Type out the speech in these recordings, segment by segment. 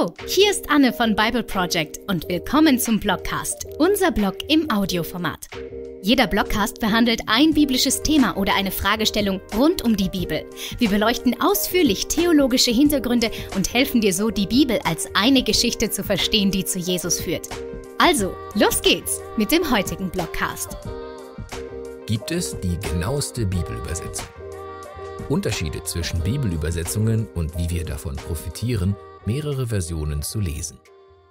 Hallo, oh, hier ist Anne von Bible Project und willkommen zum Blogcast, unser Blog im Audioformat. Jeder Blogcast behandelt ein biblisches Thema oder eine Fragestellung rund um die Bibel. Wir beleuchten ausführlich theologische Hintergründe und helfen dir so, die Bibel als eine Geschichte zu verstehen, die zu Jesus führt. Also, los geht's mit dem heutigen Blogcast. Gibt es die genaueste Bibelübersetzung? Unterschiede zwischen Bibelübersetzungen und wie wir davon profitieren mehrere Versionen zu lesen.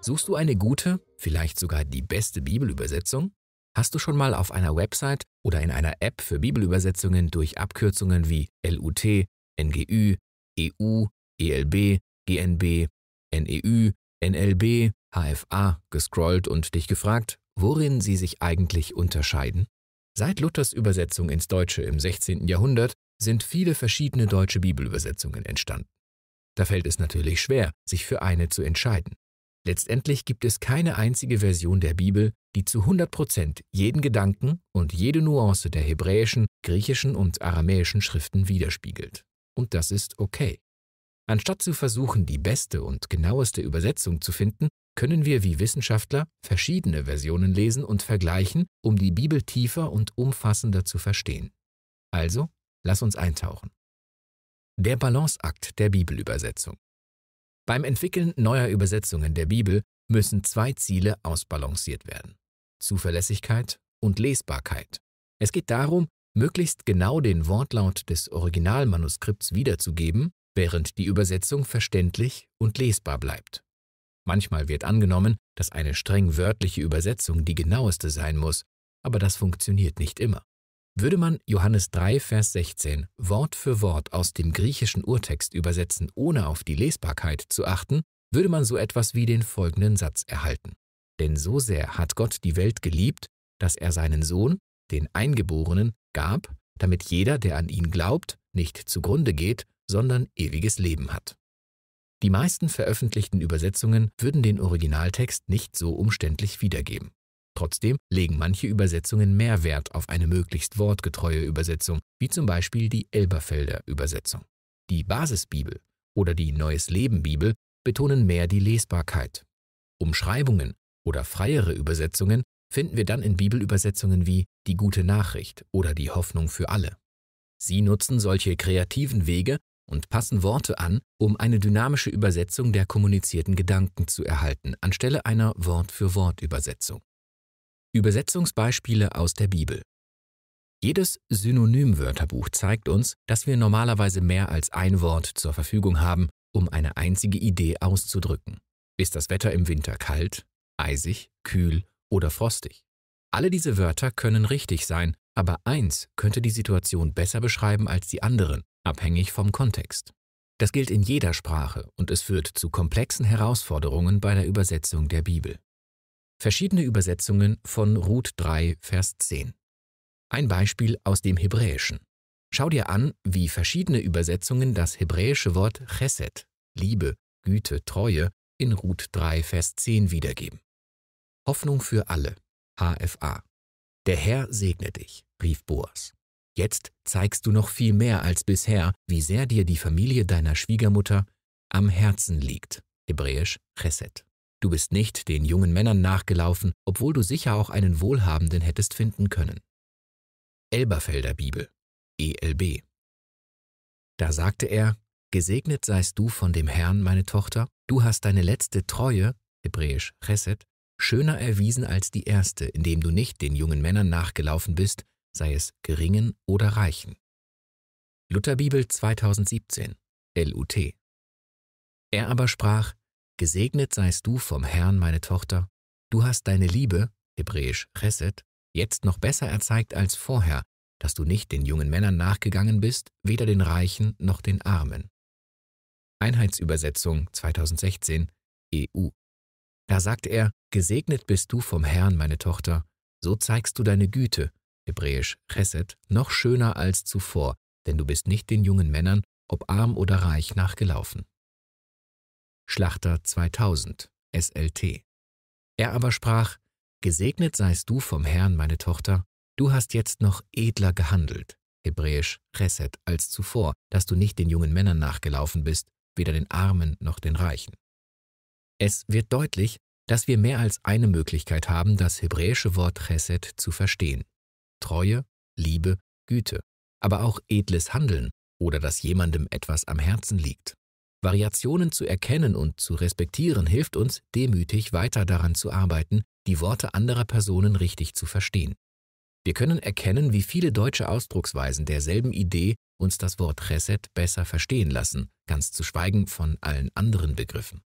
Suchst du eine gute, vielleicht sogar die beste Bibelübersetzung? Hast du schon mal auf einer Website oder in einer App für Bibelübersetzungen durch Abkürzungen wie LUT, NGÜ, EU, ELB, e GNB, NEÜ, NLB, HFA gescrollt und dich gefragt, worin sie sich eigentlich unterscheiden? Seit Luthers Übersetzung ins Deutsche im 16. Jahrhundert sind viele verschiedene deutsche Bibelübersetzungen entstanden. Da fällt es natürlich schwer, sich für eine zu entscheiden. Letztendlich gibt es keine einzige Version der Bibel, die zu 100% jeden Gedanken und jede Nuance der hebräischen, griechischen und aramäischen Schriften widerspiegelt. Und das ist okay. Anstatt zu versuchen, die beste und genaueste Übersetzung zu finden, können wir wie Wissenschaftler verschiedene Versionen lesen und vergleichen, um die Bibel tiefer und umfassender zu verstehen. Also, lass uns eintauchen. Der Balanceakt der Bibelübersetzung. Beim Entwickeln neuer Übersetzungen der Bibel müssen zwei Ziele ausbalanciert werden. Zuverlässigkeit und Lesbarkeit. Es geht darum, möglichst genau den Wortlaut des Originalmanuskripts wiederzugeben, während die Übersetzung verständlich und lesbar bleibt. Manchmal wird angenommen, dass eine streng wörtliche Übersetzung die genaueste sein muss, aber das funktioniert nicht immer. Würde man Johannes 3, Vers 16 Wort für Wort aus dem griechischen Urtext übersetzen, ohne auf die Lesbarkeit zu achten, würde man so etwas wie den folgenden Satz erhalten. Denn so sehr hat Gott die Welt geliebt, dass er seinen Sohn, den Eingeborenen, gab, damit jeder, der an ihn glaubt, nicht zugrunde geht, sondern ewiges Leben hat. Die meisten veröffentlichten Übersetzungen würden den Originaltext nicht so umständlich wiedergeben. Trotzdem legen manche Übersetzungen mehr Wert auf eine möglichst wortgetreue Übersetzung, wie zum Beispiel die Elberfelder Übersetzung. Die Basisbibel oder die Neues Leben Bibel betonen mehr die Lesbarkeit. Umschreibungen oder freiere Übersetzungen finden wir dann in Bibelübersetzungen wie die gute Nachricht oder die Hoffnung für alle. Sie nutzen solche kreativen Wege und passen Worte an, um eine dynamische Übersetzung der kommunizierten Gedanken zu erhalten, anstelle einer Wort-für-Wort-Übersetzung. Übersetzungsbeispiele aus der Bibel. Jedes Synonymwörterbuch zeigt uns, dass wir normalerweise mehr als ein Wort zur Verfügung haben, um eine einzige Idee auszudrücken. Ist das Wetter im Winter kalt, eisig, kühl oder frostig? Alle diese Wörter können richtig sein, aber eins könnte die Situation besser beschreiben als die anderen, abhängig vom Kontext. Das gilt in jeder Sprache und es führt zu komplexen Herausforderungen bei der Übersetzung der Bibel. Verschiedene Übersetzungen von Ruth 3, Vers 10. Ein Beispiel aus dem Hebräischen. Schau dir an, wie verschiedene Übersetzungen das hebräische Wort Chesed, Liebe, Güte, Treue, in Ruth 3, Vers 10 wiedergeben. Hoffnung für alle, HFA. Der Herr segne dich, rief Boas. Jetzt zeigst du noch viel mehr als bisher, wie sehr dir die Familie deiner Schwiegermutter am Herzen liegt, hebräisch Chesed. Du bist nicht den jungen Männern nachgelaufen, obwohl du sicher auch einen Wohlhabenden hättest finden können. Elberfelder Bibel, ELB. Da sagte er, Gesegnet seist du von dem Herrn, meine Tochter, du hast deine letzte Treue, hebräisch Chesed, schöner erwiesen als die erste, indem du nicht den jungen Männern nachgelaufen bist, sei es geringen oder reichen. Lutherbibel 2017, LUT. Er aber sprach, Gesegnet seist du vom Herrn, meine Tochter. Du hast deine Liebe, hebräisch Chesed, jetzt noch besser erzeigt als vorher, dass du nicht den jungen Männern nachgegangen bist, weder den Reichen noch den Armen. Einheitsübersetzung 2016 EU. Da sagt er, Gesegnet bist du vom Herrn, meine Tochter, so zeigst du deine Güte, hebräisch Chesed, noch schöner als zuvor, denn du bist nicht den jungen Männern, ob arm oder reich, nachgelaufen. Schlachter 2000, SLT. Er aber sprach, Gesegnet seist du vom Herrn, meine Tochter, du hast jetzt noch edler gehandelt, hebräisch Chesed, als zuvor, dass du nicht den jungen Männern nachgelaufen bist, weder den Armen noch den Reichen. Es wird deutlich, dass wir mehr als eine Möglichkeit haben, das hebräische Wort Chesed zu verstehen. Treue, Liebe, Güte, aber auch edles Handeln oder dass jemandem etwas am Herzen liegt. Variationen zu erkennen und zu respektieren hilft uns, demütig weiter daran zu arbeiten, die Worte anderer Personen richtig zu verstehen. Wir können erkennen, wie viele deutsche Ausdrucksweisen derselben Idee uns das Wort Reset besser verstehen lassen, ganz zu schweigen von allen anderen Begriffen.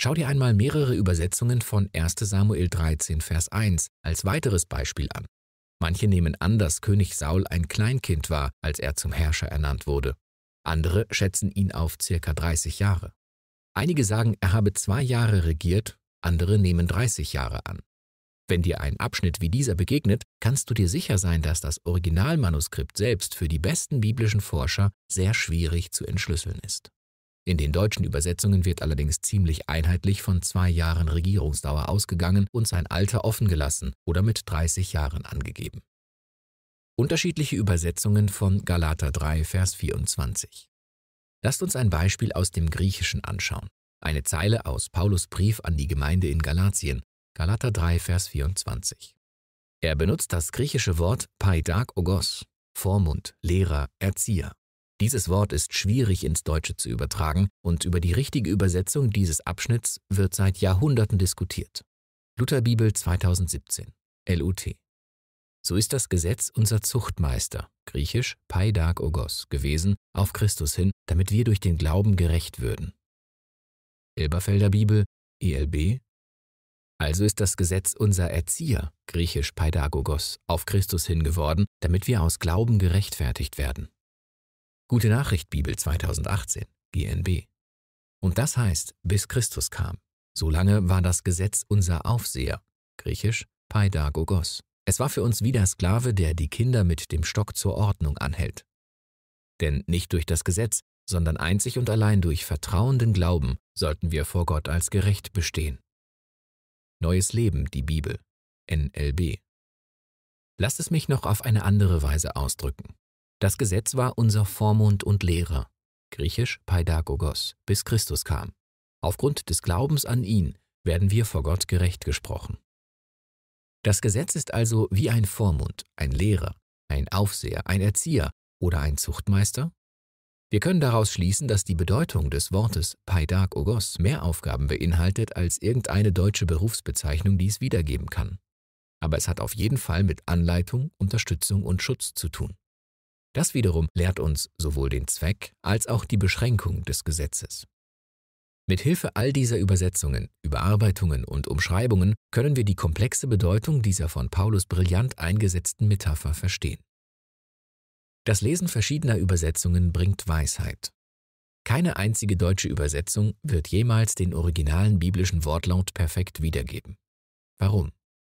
Schau dir einmal mehrere Übersetzungen von 1 Samuel 13, Vers 1 als weiteres Beispiel an. Manche nehmen an, dass König Saul ein Kleinkind war, als er zum Herrscher ernannt wurde, andere schätzen ihn auf circa 30 Jahre. Einige sagen, er habe zwei Jahre regiert, andere nehmen 30 Jahre an. Wenn dir ein Abschnitt wie dieser begegnet, kannst du dir sicher sein, dass das Originalmanuskript selbst für die besten biblischen Forscher sehr schwierig zu entschlüsseln ist. In den deutschen Übersetzungen wird allerdings ziemlich einheitlich von zwei Jahren Regierungsdauer ausgegangen und sein Alter offengelassen oder mit 30 Jahren angegeben. Unterschiedliche Übersetzungen von Galater 3, Vers 24. Lasst uns ein Beispiel aus dem Griechischen anschauen. Eine Zeile aus Paulus Brief an die Gemeinde in Galatien, Galater 3, Vers 24. Er benutzt das griechische Wort paidagogos, Vormund, Lehrer, Erzieher. Dieses Wort ist schwierig ins Deutsche zu übertragen und über die richtige Übersetzung dieses Abschnitts wird seit Jahrhunderten diskutiert. Lutherbibel 2017, LUT. So ist das Gesetz unser Zuchtmeister, griechisch Paidagogos, gewesen, auf Christus hin, damit wir durch den Glauben gerecht würden. Elberfelder Bibel, ELB. Also ist das Gesetz unser Erzieher, griechisch Paidagogos, auf Christus hin geworden, damit wir aus Glauben gerechtfertigt werden. Gute Nachricht Bibel 2018, GNB. Und das heißt, bis Christus kam. Solange war das Gesetz unser Aufseher, griechisch Paidagogos. Es war für uns wie der Sklave, der die Kinder mit dem Stock zur Ordnung anhält. Denn nicht durch das Gesetz, sondern einzig und allein durch vertrauenden Glauben sollten wir vor Gott als gerecht bestehen. Neues Leben, die Bibel, NLB. Lasst es mich noch auf eine andere Weise ausdrücken. Das Gesetz war unser Vormund und Lehrer, griechisch Paidagogos, bis Christus kam. Aufgrund des Glaubens an ihn werden wir vor Gott gerecht gesprochen. Das Gesetz ist also wie ein Vormund, ein Lehrer, ein Aufseher, ein Erzieher oder ein Zuchtmeister? Wir können daraus schließen, dass die Bedeutung des Wortes Paidag Ogos mehr Aufgaben beinhaltet, als irgendeine deutsche Berufsbezeichnung dies wiedergeben kann. Aber es hat auf jeden Fall mit Anleitung, Unterstützung und Schutz zu tun. Das wiederum lehrt uns sowohl den Zweck als auch die Beschränkung des Gesetzes. Mit Hilfe all dieser Übersetzungen, Überarbeitungen und Umschreibungen können wir die komplexe Bedeutung dieser von Paulus brillant eingesetzten Metapher verstehen. Das Lesen verschiedener Übersetzungen bringt Weisheit. Keine einzige deutsche Übersetzung wird jemals den originalen biblischen Wortlaut perfekt wiedergeben. Warum?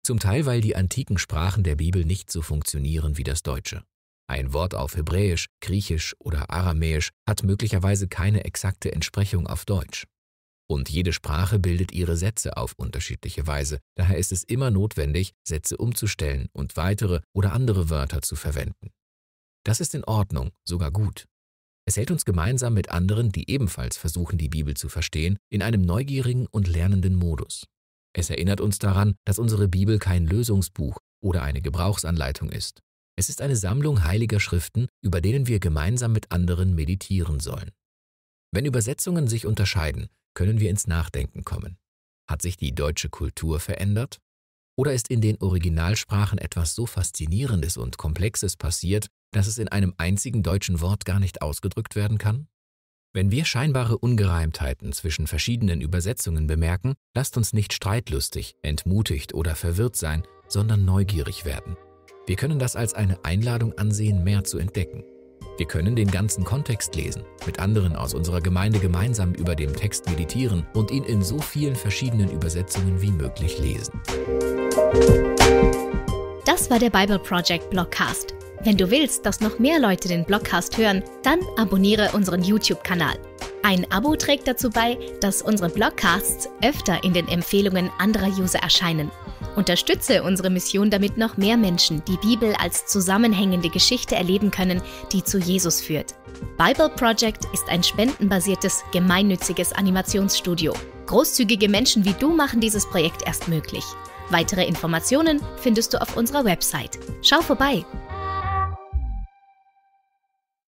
Zum Teil, weil die antiken Sprachen der Bibel nicht so funktionieren wie das Deutsche. Ein Wort auf Hebräisch, Griechisch oder Aramäisch hat möglicherweise keine exakte Entsprechung auf Deutsch. Und jede Sprache bildet ihre Sätze auf unterschiedliche Weise, daher ist es immer notwendig, Sätze umzustellen und weitere oder andere Wörter zu verwenden. Das ist in Ordnung, sogar gut. Es hält uns gemeinsam mit anderen, die ebenfalls versuchen, die Bibel zu verstehen, in einem neugierigen und lernenden Modus. Es erinnert uns daran, dass unsere Bibel kein Lösungsbuch oder eine Gebrauchsanleitung ist. Es ist eine Sammlung heiliger Schriften, über denen wir gemeinsam mit anderen meditieren sollen. Wenn Übersetzungen sich unterscheiden, können wir ins Nachdenken kommen. Hat sich die deutsche Kultur verändert? Oder ist in den Originalsprachen etwas so Faszinierendes und Komplexes passiert, dass es in einem einzigen deutschen Wort gar nicht ausgedrückt werden kann? Wenn wir scheinbare Ungereimtheiten zwischen verschiedenen Übersetzungen bemerken, lasst uns nicht streitlustig, entmutigt oder verwirrt sein, sondern neugierig werden. Wir können das als eine Einladung ansehen, mehr zu entdecken. Wir können den ganzen Kontext lesen, mit anderen aus unserer Gemeinde gemeinsam über den Text meditieren und ihn in so vielen verschiedenen Übersetzungen wie möglich lesen. Das war der Bible Project Blogcast. Wenn du willst, dass noch mehr Leute den Blogcast hören, dann abonniere unseren YouTube-Kanal. Ein Abo trägt dazu bei, dass unsere Blogcasts öfter in den Empfehlungen anderer User erscheinen Unterstütze unsere Mission, damit noch mehr Menschen die Bibel als zusammenhängende Geschichte erleben können, die zu Jesus führt. Bible Project ist ein spendenbasiertes, gemeinnütziges Animationsstudio. Großzügige Menschen wie du machen dieses Projekt erst möglich. Weitere Informationen findest du auf unserer Website. Schau vorbei!